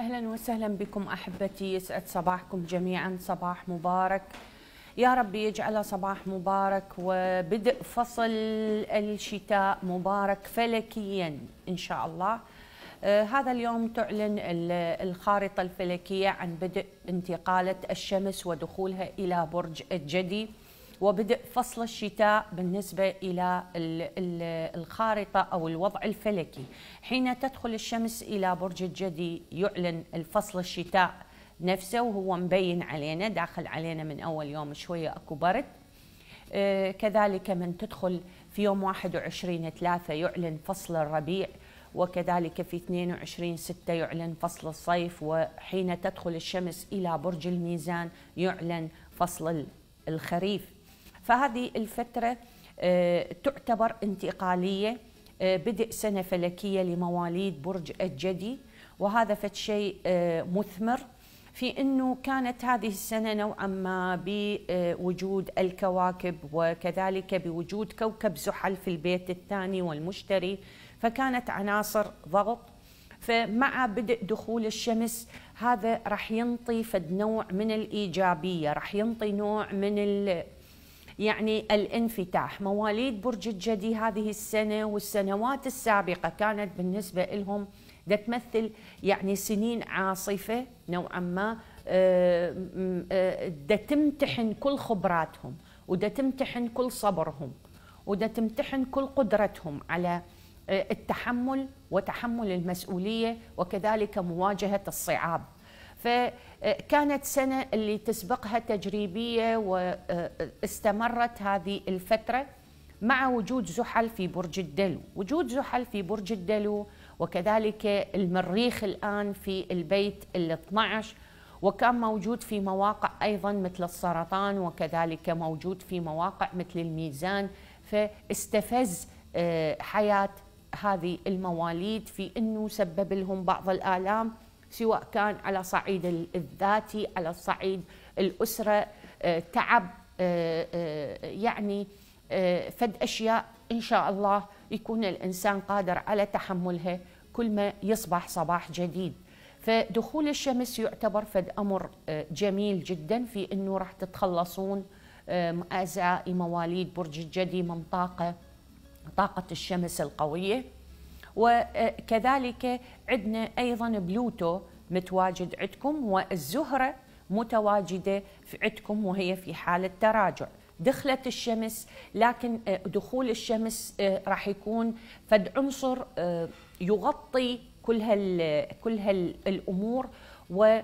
اهلا وسهلا بكم احبتي يسعد صباحكم جميعا صباح مبارك يا رب يجعله صباح مبارك وبدء فصل الشتاء مبارك فلكيا ان شاء الله آه، هذا اليوم تعلن الخارطه الفلكيه عن بدء انتقاله الشمس ودخولها الى برج الجدي وبدء فصل الشتاء بالنسبة إلى الخارطة أو الوضع الفلكي حين تدخل الشمس إلى برج الجدي يعلن الفصل الشتاء نفسه وهو مبين علينا داخل علينا من أول يوم شوية أكو برد آه، كذلك من تدخل في يوم 21 3 يعلن فصل الربيع وكذلك في 22 6 يعلن فصل الصيف وحين تدخل الشمس إلى برج الميزان يعلن فصل الخريف فهذه الفترة آه، تعتبر انتقالية آه، بدء سنة فلكية لمواليد برج الجدي وهذا فد شيء آه، مثمر في انه كانت هذه السنه نوعا ما بوجود الكواكب وكذلك بوجود كوكب زحل في البيت الثاني والمشتري فكانت عناصر ضغط فمع بدء دخول الشمس هذا راح ينطي فد نوع من الايجابيه راح ينطي نوع من ال يعني الانفتاح مواليد برج الجدي هذه السنة والسنوات السابقة كانت بالنسبة لهم ده تمثل يعني سنين عاصفة نوعا ما ده آه، آه، تمتحن كل خبراتهم وده تمتحن كل صبرهم وده تمتحن كل قدرتهم على آه، التحمل وتحمل المسؤولية وكذلك مواجهة الصعاب فكانت سنة اللي تسبقها تجريبية واستمرت هذه الفترة مع وجود زحل في برج الدلو وجود زحل في برج الدلو وكذلك المريخ الآن في البيت ال 12 وكان موجود في مواقع أيضا مثل السرطان وكذلك موجود في مواقع مثل الميزان فاستفز آه، حياة هذه المواليد في أنه سبب لهم بعض الآلام سواء كان على صعيد الذاتي على صعيد الأسرة آه، تعب آه، آه، يعني فد أشياء إن شاء الله يكون الإنسان قادر على تحملها كل ما يصبح صباح جديد فدخول الشمس يعتبر فد أمر جميل جدا في أنه راح تتخلصون أعزائي مواليد برج الجدي من طاقة طاقة الشمس القوية وكذلك عندنا ايضا بلوتو متواجد عندكم والزهره متواجده عندكم وهي في حاله تراجع دخلت الشمس لكن آه، دخول الشمس آه، راح يكون فد عنصر آه، يغطي كل هال كل هالامور و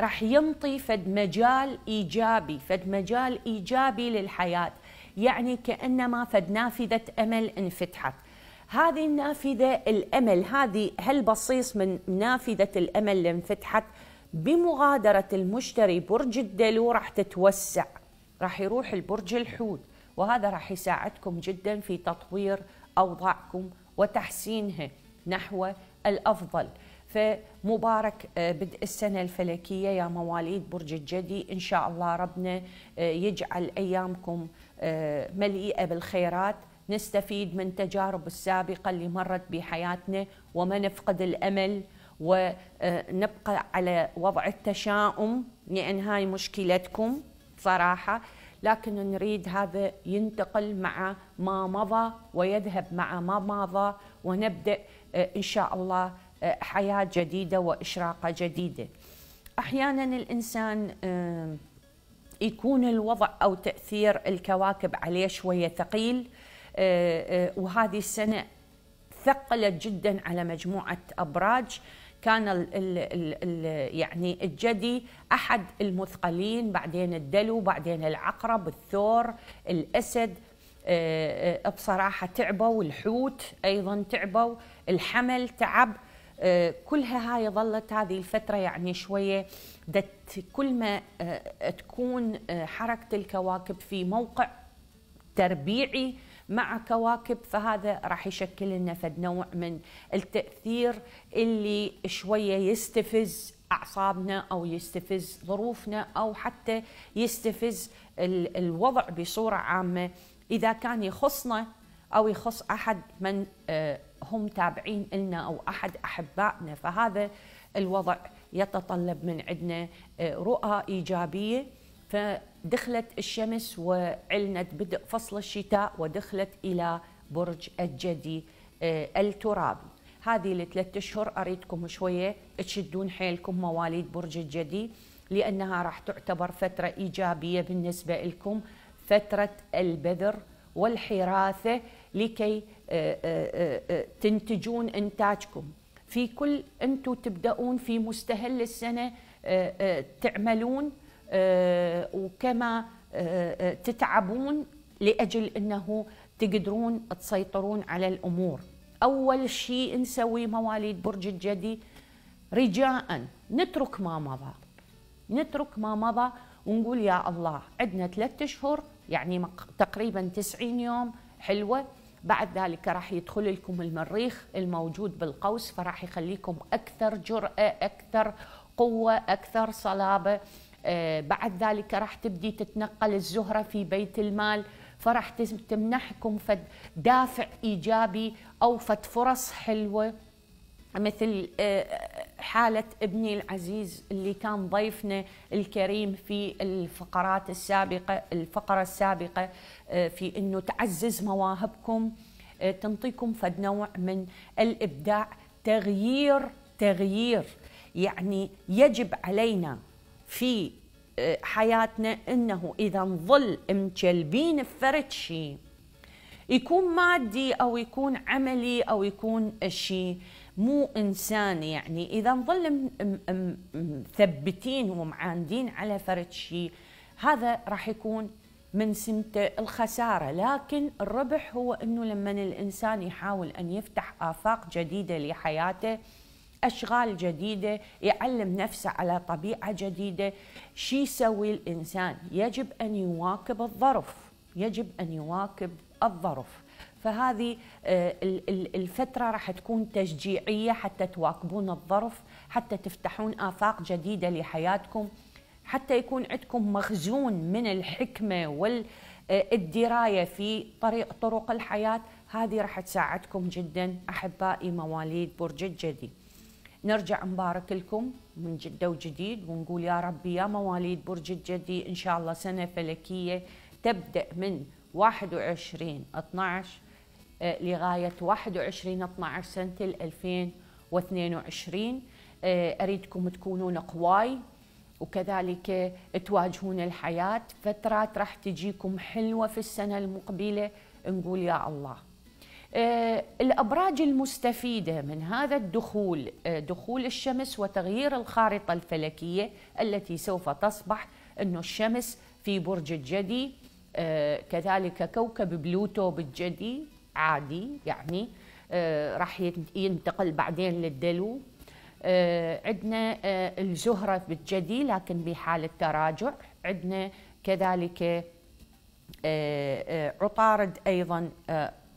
راح ينطي فد مجال ايجابي فد مجال ايجابي للحياه يعني كانما فد نافذه امل انفتحت هذه النافذة الأمل هذه هالبصيص من نافذة الأمل اللي انفتحت بمغادرة المشتري برج الدلو راح تتوسع راح يروح البرج الحوت وهذا راح يساعدكم جدا في تطوير أوضاعكم وتحسينها نحو الأفضل فمبارك آه، بدء السنة الفلكية يا مواليد برج الجدي إن شاء الله ربنا آه، يجعل أيامكم آه، مليئة بالخيرات نستفيد من تجارب السابقة اللي مرت بحياتنا وما نفقد الأمل ونبقى على وضع التشاؤم لأن هاي مشكلتكم صراحة لكن نريد هذا ينتقل مع ما مضى ويذهب مع ما مضى ونبدأ آه، إن شاء الله آه، حياة جديدة وإشراقة جديدة أحيانا الإنسان يكون الوضع أو تأثير الكواكب عليه شوية ثقيل آه، آه، وهذه السنة ثقلت جدا على مجموعة أبراج كان الـ الـ الـ يعني الجدي أحد المثقلين بعدين الدلو بعدين العقرب الثور الأسد آه، بصراحة تعبوا الحوت أيضا تعبوا الحمل تعب كلها هاي ظلت هذه الفترة يعني شوية دت كل ما تكون حركة الكواكب في موقع تربيعي مع كواكب فهذا راح يشكل لنا فد نوع من التاثير اللي شويه يستفز اعصابنا او يستفز ظروفنا او حتى يستفز الوضع بصوره عامه اذا كان يخصنا او يخص احد من آه، هم تابعين لنا او احد احبائنا فهذا الوضع يتطلب من عندنا آه، رؤى ايجابيه فدخلت الشمس وعلنت بدء فصل الشتاء ودخلت إلى برج الجدي آه، الترابي هذه الثلاث أشهر أريدكم شوية تشدون حيلكم مواليد برج الجدي لأنها راح تعتبر فترة إيجابية بالنسبة لكم فترة البذر والحراثة لكي آه، آه، تنتجون إنتاجكم في كل أنتم تبدأون في مستهل السنة تعملون آه، وكما آه، آه، تتعبون لاجل انه تقدرون تسيطرون على الامور اول شيء نسوي مواليد برج الجدي رجاء نترك ما مضى نترك ما مضى ونقول يا الله عندنا ثلاثة اشهر يعني تقريبا 90 يوم حلوه بعد ذلك راح يدخل لكم المريخ الموجود بالقوس فراح يخليكم اكثر جراه اكثر قوه اكثر صلابه آه، بعد ذلك راح تبدي تتنقل الزهرة في بيت المال فراح تمنحكم فد دافع إيجابي أو فد فرص حلوة مثل آه، حالة ابني العزيز اللي كان ضيفنا الكريم في الفقرات السابقة الفقرة السابقة آه، في أنه تعزز مواهبكم تنطيكم فد نوع من الإبداع تغيير تغيير يعني يجب علينا في آه، حياتنا انه اذا نظل مجلبين بفرد شيء يكون مادي او يكون عملي او يكون شيء مو انساني يعني اذا نظل مثبتين ومعاندين على فرد شيء هذا راح يكون من سمته الخساره لكن الربح هو انه لما الانسان يحاول ان يفتح افاق جديده لحياته اشغال جديده يعلم نفسه على طبيعه جديده شي يسوي الانسان يجب ان يواكب الظرف يجب ان يواكب الظرف فهذه آه، الفترة راح تكون تشجيعية حتى تواكبون الظرف حتى تفتحون آفاق جديدة لحياتكم حتى يكون عندكم مخزون من الحكمة والدراية آه، في طريق طرق الحياة هذه راح تساعدكم جدا أحبائي مواليد برج الجدي نرجع نبارك لكم من جدة وجديد ونقول يا ربي يا مواليد برج الجدي إن شاء الله سنة فلكية تبدأ من 21 12 آه، لغاية 21 12 سنة 2022 آه، أريدكم تكونون قواي وكذلك تواجهون الحياة فترات راح تجيكم حلوة في السنة المقبلة نقول يا الله آه، الأبراج المستفيدة من هذا الدخول آه، دخول الشمس وتغيير الخارطة الفلكية التي سوف تصبح أن الشمس في برج الجدي آه، كذلك كوكب بلوتو بالجدي عادي يعني راح ينتقل بعدين للدلو عندنا الزهرة بالجدي لكن بحالة تراجع عندنا كذلك عطارد أيضا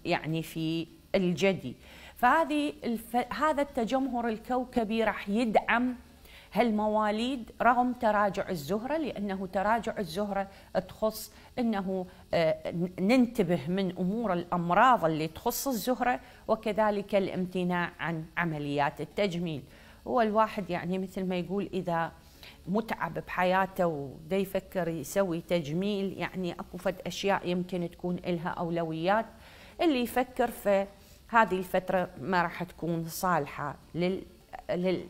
يعني في الجدي فهذه الف... هذا التجمهر الكوكبي راح يدعم هالمواليد رغم تراجع الزهرة لأنه تراجع الزهرة تخص أنه آه، ننتبه من أمور الأمراض اللي تخص الزهرة وكذلك الامتناع عن عمليات التجميل هو الواحد يعني مثل ما يقول إذا متعب بحياته وده يسوي تجميل يعني أكو فد أشياء يمكن تكون إلها أولويات اللي يفكر في هذه الفترة ما راح تكون صالحة لل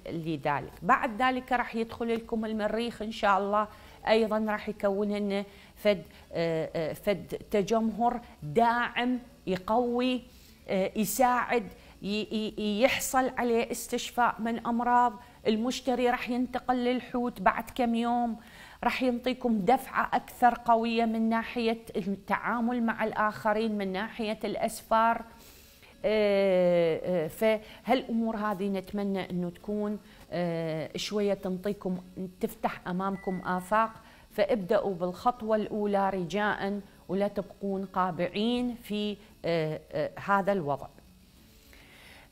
لذلك بعد ذلك راح يدخل لكم المريخ ان شاء الله ايضا راح يكون لنا فد آه، آه، فد تجمهر داعم يقوي آه، يساعد يحصل عليه استشفاء من امراض المشتري راح ينتقل للحوت بعد كم يوم راح ينطيكم دفعة أكثر قوية من ناحية التعامل مع الآخرين من ناحية الأسفار آه، آه، فهالأمور هذه نتمنى أنه تكون آه، شوية تنطيكم تفتح أمامكم آفاق فابدأوا بالخطوة الأولى رجاء ولا تبقون قابعين في هذا الوضع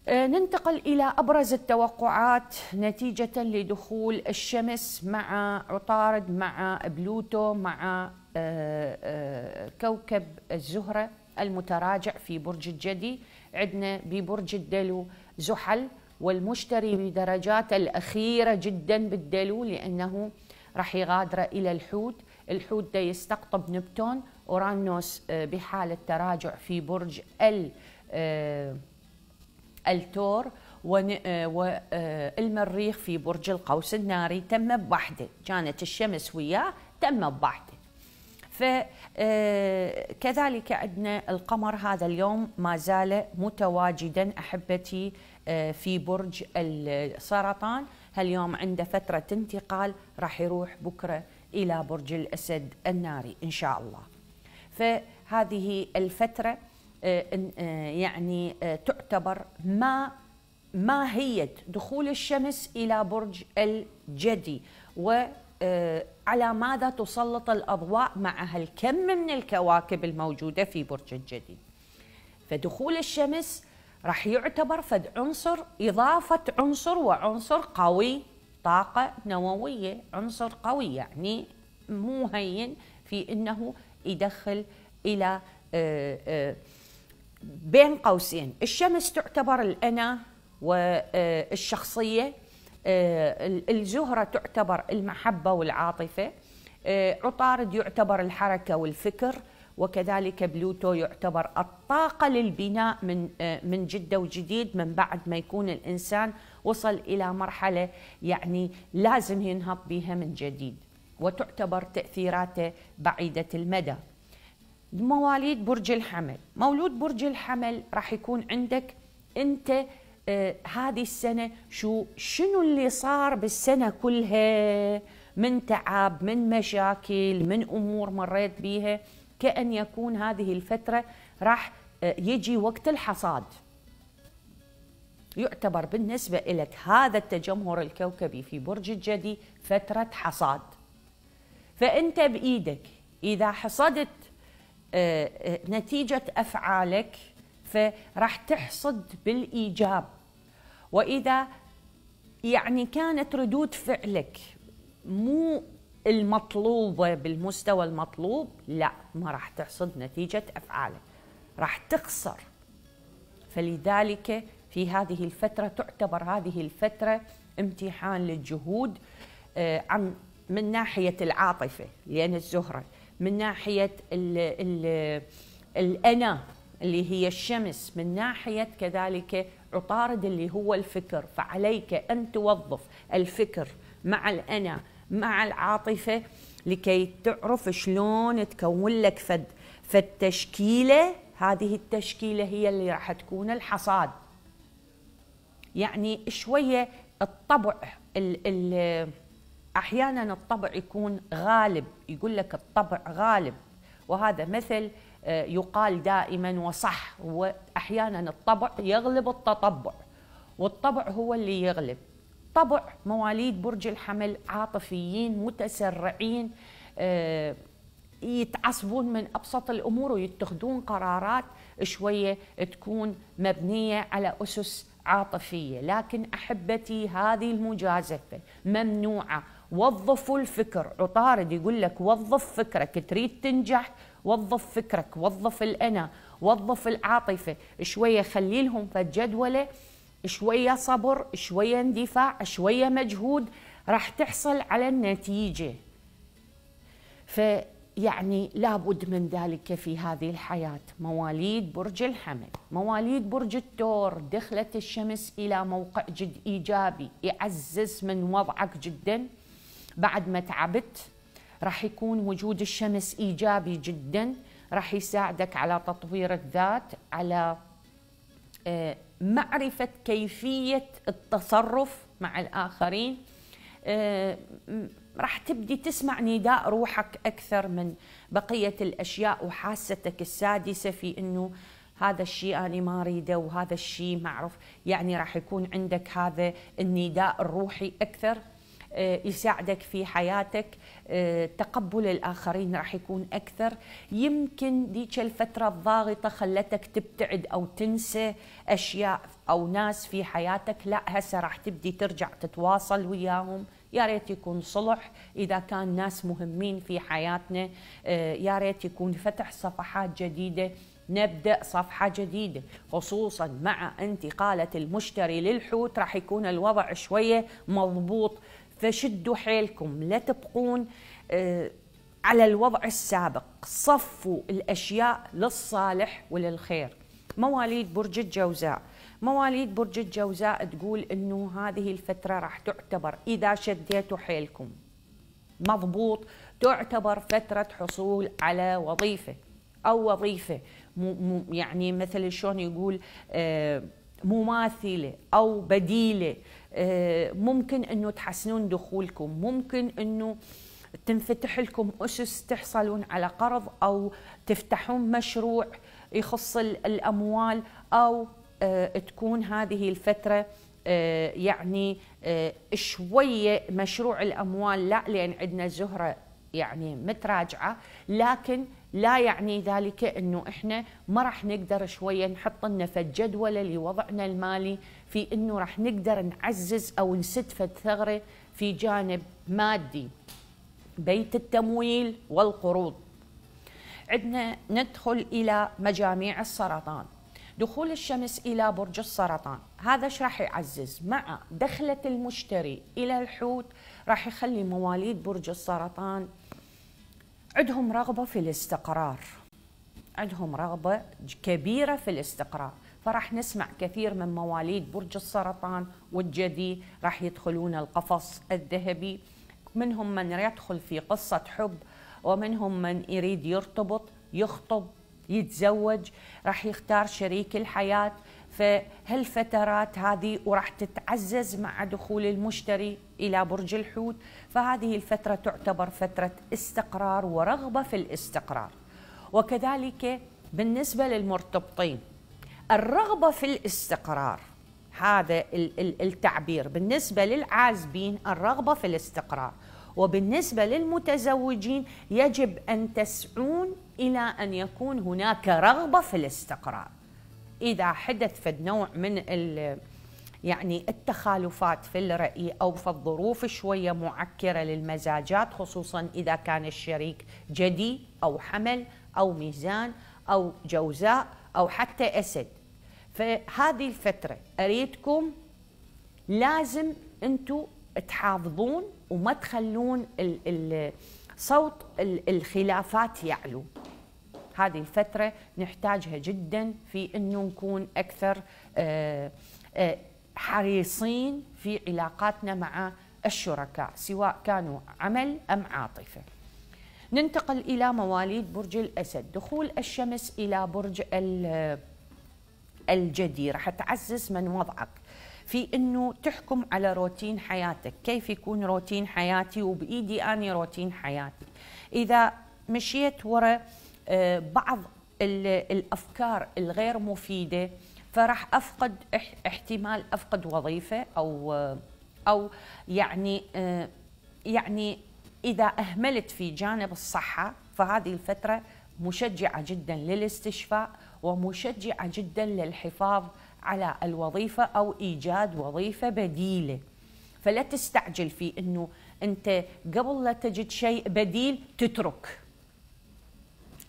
آه، ننتقل إلى أبرز التوقعات نتيجة لدخول الشمس مع عطارد مع بلوتو مع آه، آه، كوكب الزهرة المتراجع في برج الجدي عندنا ببرج الدلو زحل والمشتري بدرجاته الأخيرة جدا بالدلو لأنه راح يغادر إلى الحوت الحوت ده يستقطب نبتون أورانوس بحالة تراجع في برج ال التور والمريخ آه، آه، في برج القوس الناري تم بوحده كانت الشمس وياه تم بوحده فكذلك آه، عندنا القمر هذا اليوم ما زال متواجدا احبتي في برج السرطان هاليوم عنده فتره انتقال راح يروح بكره الى برج الاسد الناري ان شاء الله فهذه الفتره آه، آه، يعني آه، تعتبر ما ماهية دخول الشمس إلى برج الجدي وعلى ماذا تسلط الأضواء مع هالكم من الكواكب الموجودة في برج الجدي فدخول الشمس راح يعتبر فد عنصر إضافة عنصر وعنصر قوي طاقة نووية عنصر قوي يعني مهين في أنه يدخل إلى آآ آآ بين قوسين الشمس تعتبر الأنا والشخصية آه، الزهرة تعتبر المحبة والعاطفة آه، عطارد يعتبر الحركة والفكر وكذلك بلوتو يعتبر الطاقة للبناء من آه، من جدة وجديد من بعد ما يكون الإنسان وصل إلى مرحلة يعني لازم ينهض بها من جديد وتعتبر تأثيراته بعيدة المدى مواليد برج الحمل مولود برج الحمل راح يكون عندك انت آه هذه السنة شو شنو اللي صار بالسنة كلها من تعب من مشاكل من أمور مريت بيها كأن يكون هذه الفترة راح آه يجي وقت الحصاد يعتبر بالنسبة لك هذا التجمهر الكوكبي في برج الجدي فترة حصاد فأنت بإيدك إذا حصدت نتيجة أفعالك فراح تحصد بالإيجاب وإذا يعني كانت ردود فعلك مو المطلوبة بالمستوى المطلوب لا ما راح تحصد نتيجة أفعالك راح تخسر فلذلك في هذه الفترة تعتبر هذه الفترة امتحان للجهود آه، عن من ناحية العاطفة لأن الزهرة من ناحيه ال ال الانا اللي هي الشمس من ناحيه كذلك عطارد اللي هو الفكر فعليك ان توظف الفكر مع الانا مع العاطفه لكي تعرف شلون تكون لك فد فالتشكيله هذه التشكيله هي اللي راح تكون الحصاد يعني شويه الطبع ال ال احيانا الطبع يكون غالب يقول لك الطبع غالب وهذا مثل آه، يقال دائما وصح واحيانا الطبع يغلب التطبع والطبع هو اللي يغلب طبع مواليد برج الحمل عاطفيين متسرعين آه، يتعصبون من ابسط الامور ويتخذون قرارات شويه تكون مبنيه على اسس عاطفيه لكن احبتي هذه المجازفه ممنوعه وظفوا الفكر عطارد يقول لك وظف فكرك تريد تنجح وظف فكرك وظف الأنا وظف العاطفة شوية خلي لهم فجدولة شوية صبر شوية اندفاع شوية مجهود راح تحصل على النتيجة فيعني لابد من ذلك في هذه الحياة مواليد برج الحمل مواليد برج التور دخلت الشمس إلى موقع جد إيجابي يعزز من وضعك جداً بعد ما تعبت راح يكون وجود الشمس ايجابي جدا راح يساعدك على تطوير الذات على آه، معرفه كيفيه التصرف مع الاخرين آه، راح تبدي تسمع نداء روحك اكثر من بقيه الاشياء وحاستك السادسه في انه هذا الشيء انا ما اريده وهذا الشيء ما اعرف يعني راح يكون عندك هذا النداء الروحي اكثر آه، يساعدك في حياتك آه، تقبل الآخرين راح يكون أكثر يمكن ديك الفترة الضاغطة خلتك تبتعد أو تنسى أشياء أو ناس في حياتك لا هسه راح تبدي ترجع تتواصل وياهم يا ريت يكون صلح اذا كان ناس مهمين في حياتنا آه، يا ريت يكون فتح صفحات جديده نبدا صفحه جديده خصوصا مع انتقاله المشتري للحوت راح يكون الوضع شويه مضبوط فشدوا حيلكم لا تبقون آه، على الوضع السابق صفوا الأشياء للصالح وللخير مواليد برج الجوزاء مواليد برج الجوزاء تقول انه هذه الفتره راح تعتبر اذا شديتوا حيلكم مضبوط تعتبر فتره حصول على وظيفه او وظيفه يعني مثل شلون يقول آه مماثله او بديله آه، ممكن انه تحسنون دخولكم ممكن انه تنفتح لكم اسس تحصلون على قرض او تفتحون مشروع يخص الاموال او آه، تكون هذه الفتره آه، يعني شويه مشروع الاموال لا لان عندنا زهره يعني متراجعه لكن لا يعني ذلك انه احنا ما راح نقدر شويه نحط لنا فد جدوله لوضعنا المالي في انه راح نقدر نعزز او نسد فد ثغره في جانب مادي بيت التمويل والقروض عندنا ندخل الى مجاميع السرطان دخول الشمس الى برج السرطان هذا ايش راح يعزز مع دخله المشتري الى الحوت راح يخلي مواليد برج السرطان عندهم رغبة في الاستقرار عندهم رغبة كبيرة في الاستقرار فراح نسمع كثير من مواليد برج السرطان والجدي راح يدخلون القفص الذهبي منهم من يدخل في قصة حب ومنهم من يريد يرتبط يخطب يتزوج راح يختار شريك الحياة فهالفترات هذه وراح تتعزز مع دخول المشتري الى برج الحوت فهذه الفتره تعتبر فتره استقرار ورغبه في الاستقرار وكذلك بالنسبه للمرتبطين الرغبه في الاستقرار هذا التعبير بالنسبه للعازبين الرغبه في الاستقرار وبالنسبه للمتزوجين يجب ان تسعون الى ان يكون هناك رغبه في الاستقرار اذا حدث فد نوع من يعني التخالفات في الرأي أو في الظروف شوية معكرة للمزاجات خصوصا إذا كان الشريك جدي أو حمل أو ميزان أو جوزاء أو حتى أسد فهذه الفترة أريدكم لازم أنتوا تحافظون وما تخلون صوت الخلافات يعلو هذه الفترة نحتاجها جدا في أنه نكون أكثر آه، آه، حريصين في علاقاتنا مع الشركاء سواء كانوا عمل أم عاطفة ننتقل إلى مواليد برج الأسد دخول الشمس إلى برج الجدي راح تعزز من وضعك في انه تحكم على روتين حياتك، كيف يكون روتين حياتي وبايدي اني روتين حياتي. اذا مشيت ورا آه، بعض الافكار الغير مفيده فراح افقد احتمال افقد وظيفه او آه، او يعني آه، يعني اذا اهملت في جانب الصحه فهذه الفتره مشجعه جدا للاستشفاء ومشجعه جدا للحفاظ على الوظيفه او ايجاد وظيفه بديله فلا تستعجل في انه انت قبل لا تجد شيء بديل تترك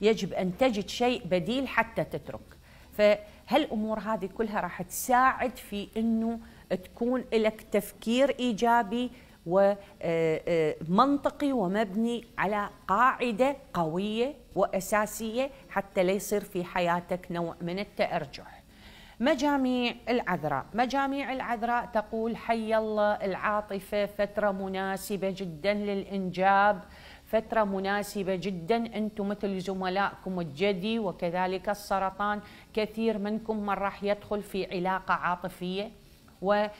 يجب أن تجد شيء بديل حتى تترك فهالأمور هذه كلها راح تساعد في أنه تكون لك تفكير إيجابي ومنطقي آه، آه، ومبني على قاعدة قوية وأساسية حتى لا يصير في حياتك نوع من التأرجح مجاميع العذراء مجاميع العذراء تقول حي الله العاطفة فترة مناسبة جدا للإنجاب فترة مناسبة جدا أنتم مثل زملائكم الجدي وكذلك السرطان كثير منكم من راح يدخل في علاقة عاطفية وراح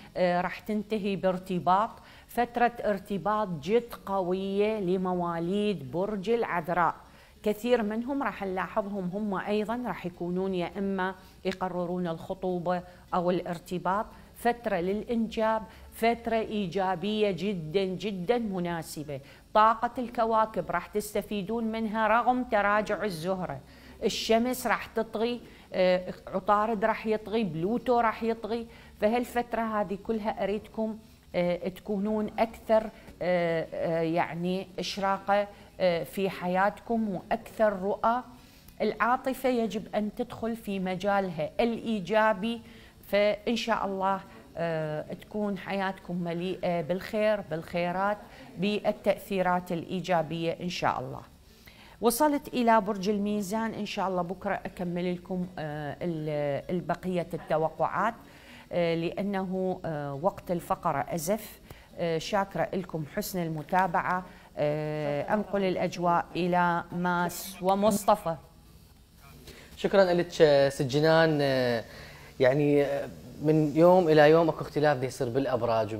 آه، تنتهي بارتباط فترة ارتباط جد قوية لمواليد برج العذراء كثير منهم راح نلاحظهم هم أيضا راح يكونون يا إما يقررون الخطوبة أو الارتباط فترة للإنجاب فترة إيجابية جدا جدا مناسبة طاقة الكواكب راح تستفيدون منها رغم تراجع الزهرة الشمس راح تطغي آه، عطارد راح يطغي بلوتو راح يطغي فهالفترة هذه كلها أريدكم آه، تكونون أكثر آه، يعني إشراقة في حياتكم وأكثر رؤى العاطفة يجب أن تدخل في مجالها الإيجابي فإن شاء الله آه، تكون حياتكم مليئة بالخير بالخيرات بالتأثيرات الإيجابية إن شاء الله وصلت إلى برج الميزان إن شاء الله بكرة أكمل لكم آه، البقية التوقعات آه، لأنه وقت الفقرة أزف شاكرة لكم حسن المتابعة أنقل الأجواء إلى ماس ومصطفى شكرا لك سجنان يعني من يوم الى يوم اكو اختلاف يصير بالابراج